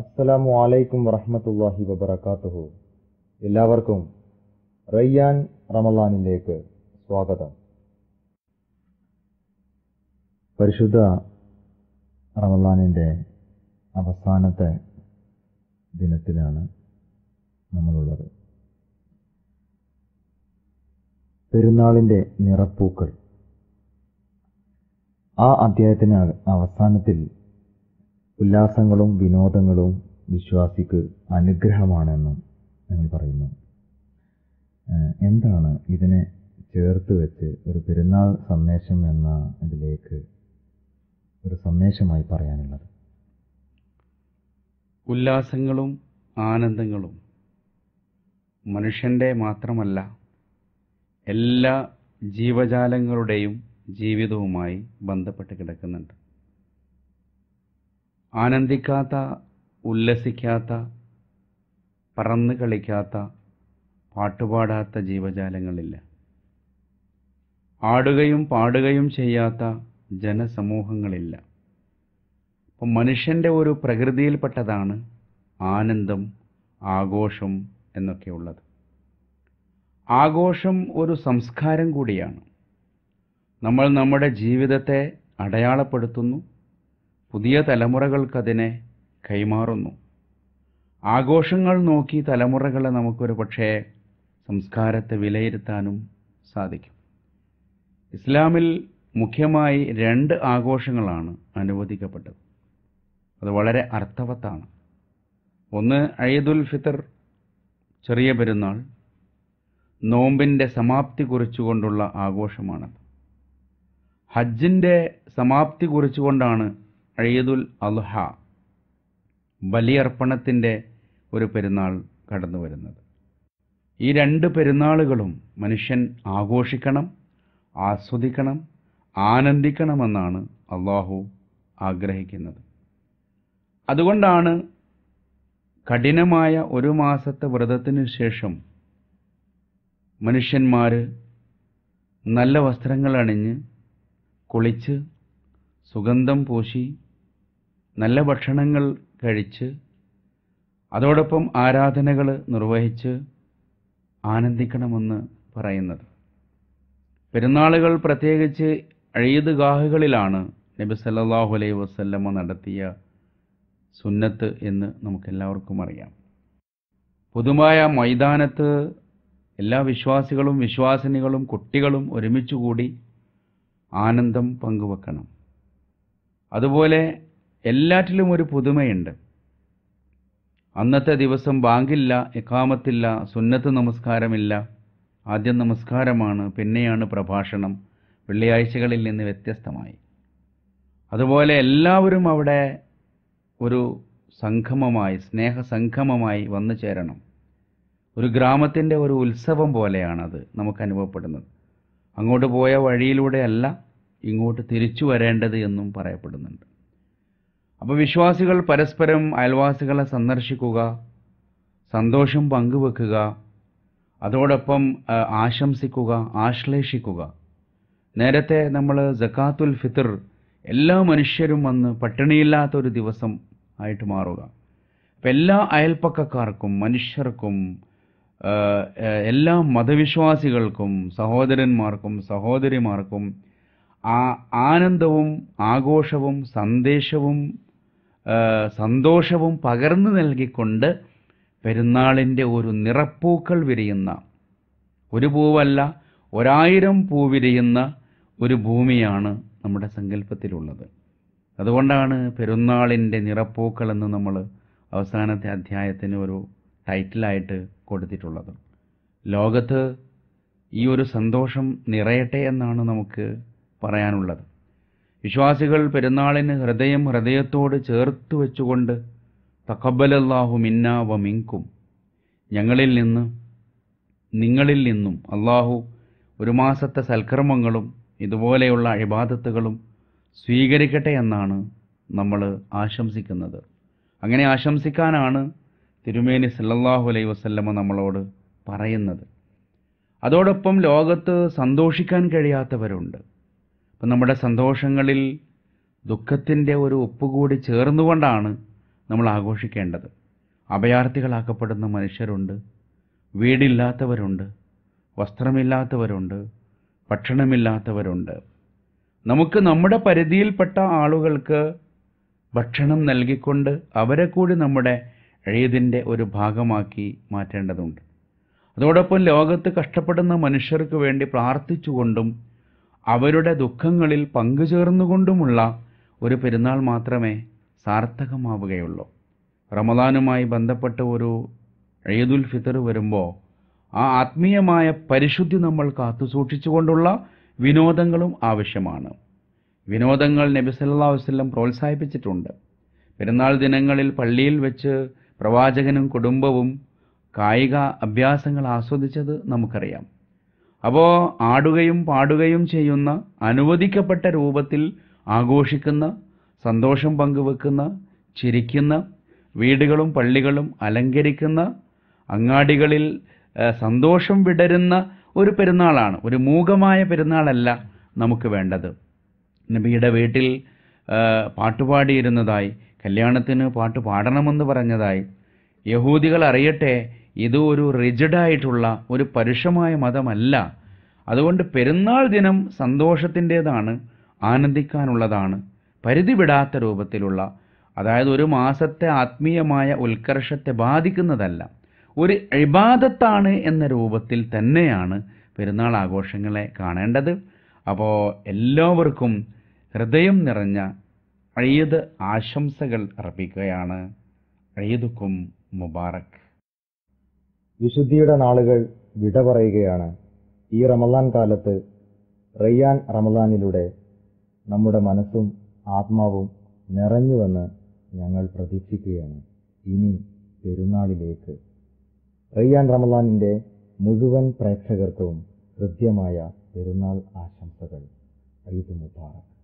അസ്സലാമു അലൈക്കും വറഹമത്തല്ലാഹി വബർക്കാത്തുഹു എല്ലാവർക്കും റയ്യാൻ റമലാനിലേക്ക് സ്വാഗതം പരിശുദ്ധ റമലാനിൻ്റെ അവസാനത്തെ ദിനത്തിലാണ് നമ്മളുള്ളത് പെരുന്നാളിൻ്റെ നിറപ്പൂക്കൾ ആ അധ്യായത്തിന് അവസാനത്തിൽ ഉല്ലാസങ്ങളും വിനോദങ്ങളും വിശ്വാസിക്ക് അനുഗ്രഹമാണെന്നും ഞങ്ങൾ പറയുന്നു എന്താണ് ഇതിനെ ചേർത്ത് വെച്ച് ഒരു പെരുന്നാൾ സന്ദേശം എന്ന ഇതിലേക്ക് ഒരു സന്ദേശമായി പറയാനുള്ളത് ഉല്ലാസങ്ങളും ആനന്ദങ്ങളും മനുഷ്യൻ്റെ മാത്രമല്ല എല്ലാ ജീവജാലങ്ങളുടെയും ജീവിതവുമായി ബന്ധപ്പെട്ട് കിടക്കുന്നുണ്ട് ആനന്ദിക്കാത്ത ഉല്ലസിക്കാത്ത പറന്ന് കളിക്കാത്ത പാട്ടുപാടാത്ത ജീവജാലങ്ങളില്ല ആടുകയും പാടുകയും ചെയ്യാത്ത ജനസമൂഹങ്ങളില്ല അപ്പം മനുഷ്യൻ്റെ ഒരു പ്രകൃതിയിൽപ്പെട്ടതാണ് ആനന്ദം ആഘോഷം എന്നൊക്കെയുള്ളത് ആഘോഷം ഒരു സംസ്കാരം കൂടിയാണ് നമ്മൾ നമ്മുടെ ജീവിതത്തെ അടയാളപ്പെടുത്തുന്നു പുതിയ തലമുറകൾക്കതിനെ കൈമാറുന്നു ആഘോഷങ്ങൾ നോക്കി തലമുറകളെ നമുക്കൊരു പക്ഷേ സംസ്കാരത്തെ വിലയിരുത്താനും സാധിക്കും ഇസ്ലാമിൽ മുഖ്യമായി രണ്ട് ആഘോഷങ്ങളാണ് അനുവദിക്കപ്പെട്ടത് അത് വളരെ അർത്ഥവത്താണ് ഒന്ന് അയ്യദുൽ ഫിത്തർ ചെറിയ പെരുന്നാൾ നോമ്പിൻ്റെ സമാപ്തി കുറിച്ചുകൊണ്ടുള്ള ആഘോഷമാണത് ഹജ്ജിൻ്റെ സമാപ്തി കുറിച്ചുകൊണ്ടാണ് അയ്യദുൽ അൽഹ ബലിയർപ്പണത്തിൻ്റെ ഒരു പെരുന്നാൾ കടന്നു വരുന്നത് ഈ രണ്ട് പെരുന്നാളുകളും മനുഷ്യൻ ആഘോഷിക്കണം ആസ്വദിക്കണം ആനന്ദിക്കണമെന്നാണ് അള്ളാഹു ആഗ്രഹിക്കുന്നത് അതുകൊണ്ടാണ് കഠിനമായ ഒരു മാസത്തെ വ്രതത്തിനു ശേഷം മനുഷ്യന്മാർ നല്ല വസ്ത്രങ്ങൾ അണിഞ്ഞ് കുളിച്ച് സുഗന്ധം പൂശി നല്ല ഭക്ഷണങ്ങൾ കഴിച്ച് അതോടൊപ്പം ആരാധനകൾ നിർവഹിച്ച് ആനന്ദിക്കണമെന്ന് പറയുന്നത് പെരുന്നാളുകൾ പ്രത്യേകിച്ച് അഴീത് ഗാഹുകളിലാണ് നബി സല്ലാഹു അലൈഹി വസ്ല്ലമ്മ നടത്തിയ സുന്നത്ത് എന്ന് നമുക്കെല്ലാവർക്കും അറിയാം പൊതുവായ മൈതാനത്ത് എല്ലാ വിശ്വാസികളും വിശ്വാസിനികളും കുട്ടികളും ഒരുമിച്ചുകൂടി ആനന്ദം പങ്കുവെക്കണം അതുപോലെ എല്ലാറ്റിലും ഒരു പുതുമയുണ്ട് അന്നത്തെ ദിവസം ബാങ്കില്ല എക്കാമത്തില്ല സുന്നത്ത് നമസ്കാരമില്ല ആദ്യം നമസ്കാരമാണ് പിന്നെയാണ് പ്രഭാഷണം വെള്ളിയാഴ്ചകളിൽ നിന്ന് വ്യത്യസ്തമായി അതുപോലെ എല്ലാവരും അവിടെ ഒരു സംഗമമായി സ്നേഹസംഗമമായി വന്നു ചേരണം ഒരു ഗ്രാമത്തിൻ്റെ ഒരു ഉത്സവം പോലെയാണത് നമുക്ക് അനുഭവപ്പെടുന്നത് അങ്ങോട്ട് പോയ വഴിയിലൂടെയല്ല ഇങ്ങോട്ട് തിരിച്ചു വരേണ്ടത് എന്നും പറയപ്പെടുന്നുണ്ട് അപ്പോൾ വിശ്വാസികൾ പരസ്പരം അയൽവാസികളെ സന്ദർശിക്കുക സന്തോഷം പങ്കുവെക്കുക അതോടൊപ്പം ആശംസിക്കുക ആശ്ലേഷിക്കുക നേരത്തെ നമ്മൾ ജക്കാത്തുൽ ഫിത്തർ എല്ലാ മനുഷ്യരും വന്ന് പട്ടിണിയില്ലാത്തൊരു ഒരു ദിവസം ആയിട്ട് മാറുക അപ്പം എല്ലാ അയൽപ്പക്കക്കാർക്കും മനുഷ്യർക്കും എല്ലാ മതവിശ്വാസികൾക്കും സഹോദരന്മാർക്കും സഹോദരിമാർക്കും ആ ആനന്ദവും ആഘോഷവും സന്ദേശവും സന്തോഷവും പകർന്നു നൽകിക്കൊണ്ട് പെരുന്നാളിൻ്റെ ഒരു നിറപ്പൂക്കൾ വിരിയുന്ന ഒരു പൂവല്ല ഒരായിരം പൂ വിരിയുന്ന ഒരു ഭൂമിയാണ് നമ്മുടെ സങ്കല്പത്തിലുള്ളത് അതുകൊണ്ടാണ് പെരുന്നാളിൻ്റെ നിറപ്പൂക്കൾ എന്ന് നമ്മൾ അവസാനത്തെ അധ്യായത്തിന് ഒരു ടൈറ്റിലായിട്ട് കൊടുത്തിട്ടുള്ളത് ലോകത്ത് ഈ ഒരു സന്തോഷം നിറയട്ടെ എന്നാണ് നമുക്ക് പറയാനുള്ളത് വിശ്വാസികൾ പെരുന്നാളിന് ഹൃദയം ഹൃദയത്തോട് ചേർത്ത് വെച്ചുകൊണ്ട് തക്കബലല്ലാഹു മിന്നാവ വ മിങ്കും ഞങ്ങളിൽ നിന്ന് നിങ്ങളിൽ നിന്നും അള്ളാഹു ഒരു മാസത്തെ സൽക്കർമ്മങ്ങളും ഇതുപോലെയുള്ള ഇബാദത്തുകളും സ്വീകരിക്കട്ടെ എന്നാണ് നമ്മൾ ആശംസിക്കുന്നത് അങ്ങനെ ആശംസിക്കാനാണ് തിരുമേനി സല്ലല്ലാഹു അലൈ വസല്ലമ നമ്മളോട് പറയുന്നത് അതോടൊപ്പം ലോകത്ത് സന്തോഷിക്കാൻ കഴിയാത്തവരുണ്ട് അപ്പം നമ്മുടെ സന്തോഷങ്ങളിൽ ദുഃഖത്തിൻ്റെ ഒരു ഒപ്പുകൂടി ചേർന്നുകൊണ്ടാണ് നമ്മൾ ആഘോഷിക്കേണ്ടത് അഭയാർത്ഥികളാക്കപ്പെടുന്ന മനുഷ്യരുണ്ട് വീടില്ലാത്തവരുണ്ട് വസ്ത്രമില്ലാത്തവരുണ്ട് ഭക്ഷണമില്ലാത്തവരുണ്ട് നമുക്ക് നമ്മുടെ പരിധിയിൽപ്പെട്ട ആളുകൾക്ക് ഭക്ഷണം നൽകിക്കൊണ്ട് അവരെ കൂടി നമ്മുടെ എഴുതിൻ്റെ ഒരു ഭാഗമാക്കി മാറ്റേണ്ടതുണ്ട് അതോടൊപ്പം ലോകത്ത് കഷ്ടപ്പെടുന്ന മനുഷ്യർക്ക് വേണ്ടി പ്രാർത്ഥിച്ചുകൊണ്ടും അവരുടെ ദുഃഖങ്ങളിൽ പങ്കുചേർന്നുകൊണ്ടുമുള്ള ഒരു പെരുന്നാൾ മാത്രമേ സാർത്ഥകമാവുകയുള്ളൂ റമദാനുമായി ബന്ധപ്പെട്ട ഒരു ഈദുൽ ഫിത്തർ വരുമ്പോൾ ആ ആത്മീയമായ പരിശുദ്ധി നമ്മൾ കാത്തുസൂക്ഷിച്ചുകൊണ്ടുള്ള വിനോദങ്ങളും ആവശ്യമാണ് വിനോദങ്ങൾ നബി സല്ലാ വസ്ലം പ്രോത്സാഹിപ്പിച്ചിട്ടുണ്ട് പെരുന്നാൾ ദിനങ്ങളിൽ പള്ളിയിൽ വെച്ച് പ്രവാചകനും കുടുംബവും കായിക അഭ്യാസങ്ങൾ ആസ്വദിച്ചത് നമുക്കറിയാം അപ്പോൾ ആടുകയും പാടുകയും ചെയ്യുന്ന അനുവദിക്കപ്പെട്ട രൂപത്തിൽ ആഘോഷിക്കുന്ന സന്തോഷം പങ്കുവെക്കുന്ന ചിരിക്കുന്ന വീടുകളും പള്ളികളും അലങ്കരിക്കുന്ന അങ്ങാടികളിൽ സന്തോഷം വിടരുന്ന ഒരു പെരുന്നാളാണ് ഒരു മൂകമായ പെരുന്നാളല്ല നമുക്ക് വേണ്ടത് നബിയുടെ വീട്ടിൽ പാട്ടുപാടിയിരുന്നതായി കല്യാണത്തിന് പാട്ട് പാടണമെന്ന് പറഞ്ഞതായി യഹൂദികൾ അറിയട്ടെ ഇത് ഒരു റിജഡായിട്ടുള്ള ഒരു പരുഷമായ മതമല്ല അതുകൊണ്ട് പെരുന്നാൾ ദിനം സന്തോഷത്തിൻ്റേതാണ് ആനന്ദിക്കാനുള്ളതാണ് പരിധി വിടാത്ത രൂപത്തിലുള്ള അതായത് ഒരു മാസത്തെ ആത്മീയമായ ഉത്കർഷത്തെ ബാധിക്കുന്നതല്ല ഒരു ഇബാദത്താണ് എന്ന രൂപത്തിൽ തന്നെയാണ് പെരുന്നാൾ ആഘോഷങ്ങളെ കാണേണ്ടത് അപ്പോൾ എല്ലാവർക്കും ഹൃദയം നിറഞ്ഞ അഴിയത് ആശംസകൾ അർപ്പിക്കുകയാണ് അഴിയതുക്കും മുബാറക് വിശുദ്ധിയുടെ നാളുകൾ വിട പറയുകയാണ് ഈ റമദാൻ കാലത്ത് റയ്യാൻ റമദാനിലൂടെ നമ്മുടെ മനസ്സും ആത്മാവും നിറഞ്ഞുവെന്ന് ഞങ്ങൾ പ്രതീക്ഷിക്കുകയാണ് ഇനി പെരുന്നാളിലേക്ക് റയ്യാൻ റമദാനിൻ്റെ മുഴുവൻ പ്രേക്ഷകർക്കും ഹൃദ്യമായ പെരുന്നാൾ ആശംസകൾ ഈദ് മുബാറക്